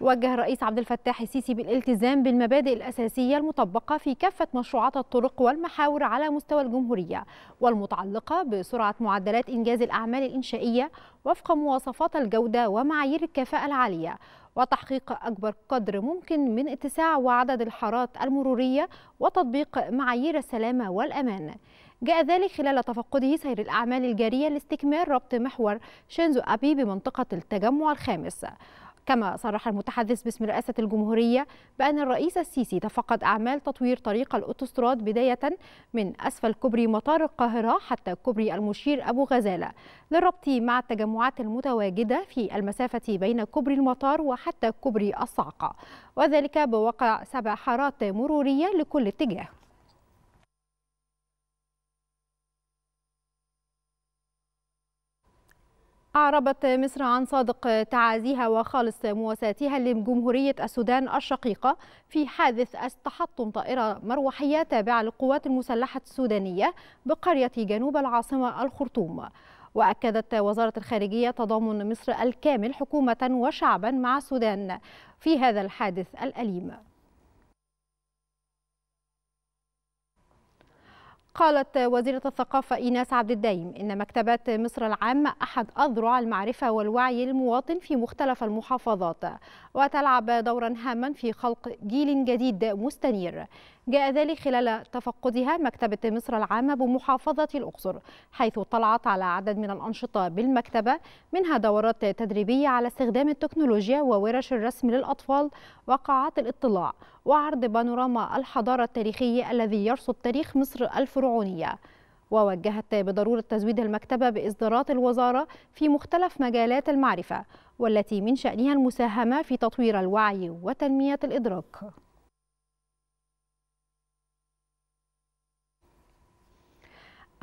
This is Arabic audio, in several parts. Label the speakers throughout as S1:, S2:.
S1: وجه الرئيس عبد الفتاح السيسي بالالتزام بالمبادئ الأساسية المطبقة في كافة مشروعات الطرق والمحاور على مستوى الجمهورية والمتعلقة بسرعة معدلات إنجاز الأعمال الإنشائية وفق مواصفات الجودة ومعايير الكفاءة العالية وتحقيق أكبر قدر ممكن من اتساع وعدد الحارات المرورية وتطبيق معايير السلامة والأمان جاء ذلك خلال تفقده سير الأعمال الجارية لاستكمال ربط محور شينزو أبي بمنطقة التجمع الخامس كما صرح المتحدث باسم رئاسة الجمهورية بأن الرئيس السيسي تفقد أعمال تطوير طريق الأوتوستراد بداية من أسفل كوبري مطار القاهرة حتى كوبري المشير أبو غزالة للربط مع التجمعات المتواجدة في المسافة بين كوبري المطار وحتى كوبري الصعقة وذلك بوقع سبع حارات مرورية لكل اتجاه أعربت مصر عن صادق تعازيها وخالص مواساتها لجمهورية السودان الشقيقة في حادث تحطم طائرة مروحية تابعة للقوات المسلحة السودانية بقرية جنوب العاصمة الخرطوم وأكدت وزارة الخارجية تضامن مصر الكامل حكومة وشعبا مع السودان في هذا الحادث الأليم قالت وزيرة الثقافة إيناس عبد الدايم إن مكتبات مصر العامة أحد أذرع المعرفة والوعي للمواطن في مختلف المحافظات وتلعب دورا هاما في خلق جيل جديد مستنير جاء ذلك خلال تفقدها مكتبة مصر العامة بمحافظة الأقصر حيث اطلعت على عدد من الأنشطة بالمكتبة منها دورات تدريبية على استخدام التكنولوجيا وورش الرسم للأطفال وقاعات الاطلاع وعرض بانوراما الحضارة التاريخي الذي يرصد تاريخ مصر الفرعونية ووجهت بضرورة تزويد المكتبة بإصدارات الوزارة في مختلف مجالات المعرفة والتي من شأنها المساهمة في تطوير الوعي وتنمية الإدراك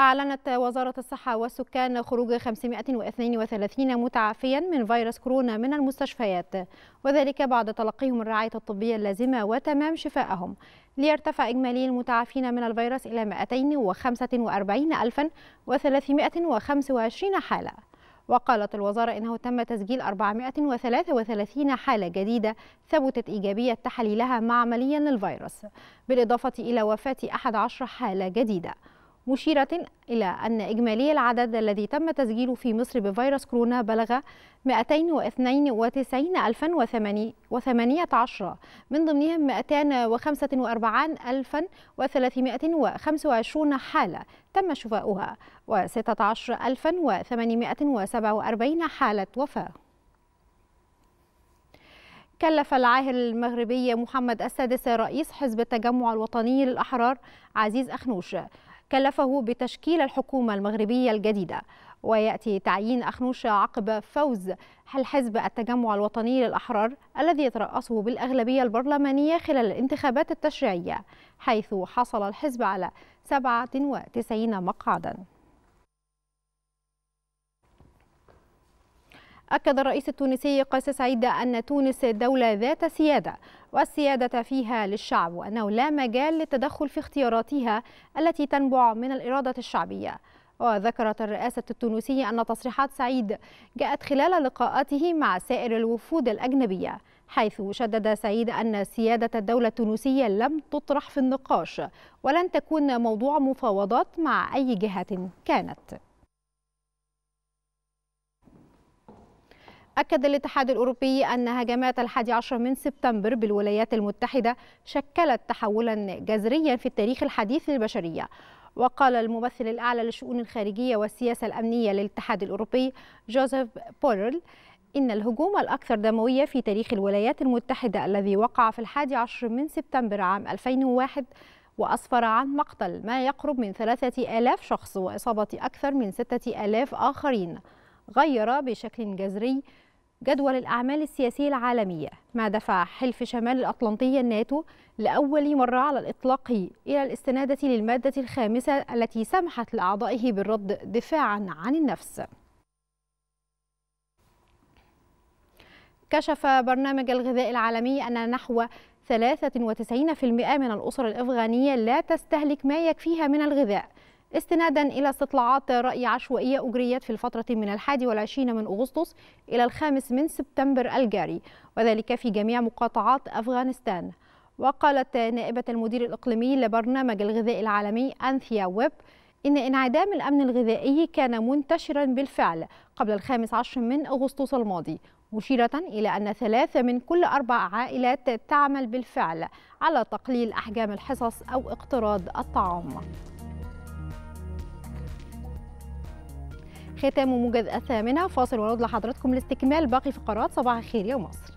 S1: أعلنت وزارة الصحة والسكان خروج 532 متعافيا من فيروس كورونا من المستشفيات وذلك بعد تلقيهم الرعاية الطبية اللازمة وتمام شفائهم ليرتفع إجمالي المتعافين من الفيروس إلى 245325 حالة وقالت الوزارة إنه تم تسجيل 433 حالة جديدة ثبتت إيجابية تحليلها معمليا للفيروس بالإضافة إلى وفاة 11 حالة جديدة مشيرة إلى أن إجمالي العدد الذي تم تسجيله في مصر بفيروس كورونا بلغ 292018 من ضمنهم 245325 حالة تم شفاؤها و16847 حالة وفاة كلف العاهل المغربي محمد السادس رئيس حزب التجمع الوطني للأحرار عزيز أخنوش كلفه بتشكيل الحكومة المغربية الجديدة ويأتي تعيين أخنوشة عقب فوز الحزب التجمع الوطني للأحرار الذي يترأسه بالأغلبية البرلمانية خلال الانتخابات التشريعية حيث حصل الحزب على 97 مقعداً أكد الرئيس التونسي قيس سعيد أن تونس دولة ذات سيادة والسيادة فيها للشعب وأنه لا مجال للتدخل في اختياراتها التي تنبع من الإرادة الشعبية وذكرت الرئاسة التونسية أن تصريحات سعيد جاءت خلال لقاءاته مع سائر الوفود الأجنبية حيث شدد سعيد أن سيادة الدولة التونسية لم تطرح في النقاش ولن تكون موضوع مفاوضات مع أي جهة كانت أكد الاتحاد الأوروبي أن هجمات الحادي عشر من سبتمبر بالولايات المتحدة شكلت تحولا جذريا في التاريخ الحديث للبشرية وقال الممثل الأعلى للشؤون الخارجية والسياسة الأمنية للاتحاد الأوروبي جوزيف بورل إن الهجوم الأكثر دموية في تاريخ الولايات المتحدة الذي وقع في الحادي عشر من سبتمبر عام 2001 وأسفر عن مقتل ما يقرب من 3000 شخص وإصابة أكثر من 6000 آخرين غير بشكل جذري جدول الأعمال السياسية العالمية ما دفع حلف شمال الأطلنطي الناتو لأول مرة على الإطلاق إلى الاستنادة للمادة الخامسة التي سمحت لأعضائه بالرد دفاعا عن النفس كشف برنامج الغذاء العالمي أن نحو 93% من الأسر الأفغانية لا تستهلك ما يكفيها من الغذاء استنادا إلى استطلاعات رأي عشوائية أجريت في الفترة من الحادي والعشرين من أغسطس إلى الخامس من سبتمبر الجاري وذلك في جميع مقاطعات أفغانستان وقالت نائبة المدير الإقليمي لبرنامج الغذاء العالمي أنثيا ويب إن انعدام الأمن الغذائي كان منتشرا بالفعل قبل الخامس عشر من أغسطس الماضي مشيرة إلى أن ثلاثة من كل أربع عائلات تعمل بالفعل على تقليل أحجام الحصص أو اقتراض الطعام ختام موجز الثامنة فاصل ورد لحضراتكم لاستكمال باقي فقرات صباح الخير يا مصر